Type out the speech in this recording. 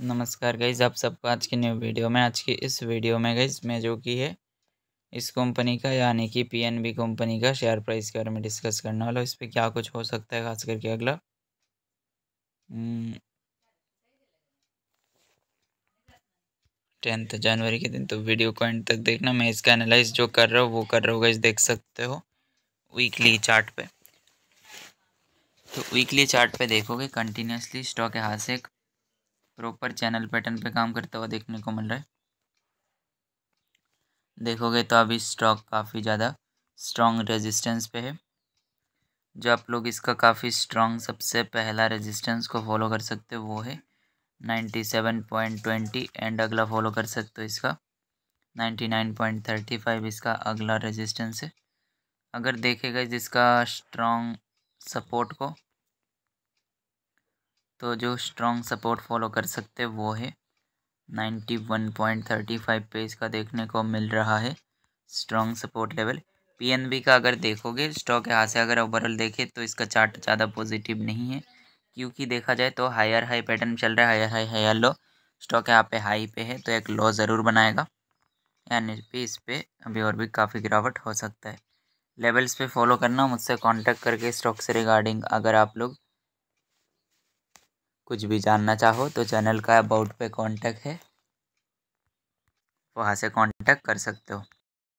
नमस्कार गाइज आप सबको आज की न्यू वीडियो में आज की इस वीडियो में गई मैं जो की है इस कंपनी का यानी कि पीएनबी कंपनी का शेयर प्राइस के बारे में डिस्कस करने वाला इस पर क्या कुछ हो सकता है खास करके अगला हम्म। टेंथ जनवरी के दिन तो वीडियो को एंड तक देखना मैं इसका एनालाइज जो कर रहा हूँ वो कर रहा हूँ गाइज देख सकते हो वीकली चार्ट पे तो वीकली चार्ट पे देखोगे कंटिन्यूसली स्टॉक यहाँ से एक प्रॉपर चैनल पैटर्न पे काम करता हुआ देखने को मिल रहा है देखोगे तो अभी स्टॉक काफ़ी ज़्यादा स्ट्रॉन्ग रेजिस्टेंस पे है जो आप लोग इसका काफ़ी स्ट्रॉन्ग सबसे पहला रेजिस्टेंस को फॉलो कर सकते हो वो है ninety seven point twenty and अगला फॉलो कर सकते हो इसका ninety nine point thirty five इसका अगला रेजिस्टेंस है अगर देखेगा जिसका स्ट्रॉन्ग सपोर्ट को तो जो स्ट्रॉन्ग सपोर्ट फॉलो कर सकते हैं वो है ninety one point thirty five पे इसका देखने को मिल रहा है स्ट्रॉन्ग सपोर्ट लेवल पीएनबी का अगर देखोगे स्टॉक यहाँ से अगर ओवरऑल देखे तो इसका चार्ट ज़्यादा पॉजिटिव नहीं है क्योंकि देखा जाए तो हायर हाई पैटर्न चल रहा है higher high higher low stock यहाँ पे हाई पे है तो एक लो ज़रूर बनाएगा यानी भी इस पर अभी और भी काफ़ी गिरावट हो सकता है लेवल्स पे फॉलो करना मुझसे कांटेक्ट करके स्टॉक से रिगार्डिंग अगर आप लोग कुछ भी जानना चाहो तो चैनल का अबाउट पे कांटेक्ट है वहाँ से कांटेक्ट कर सकते हो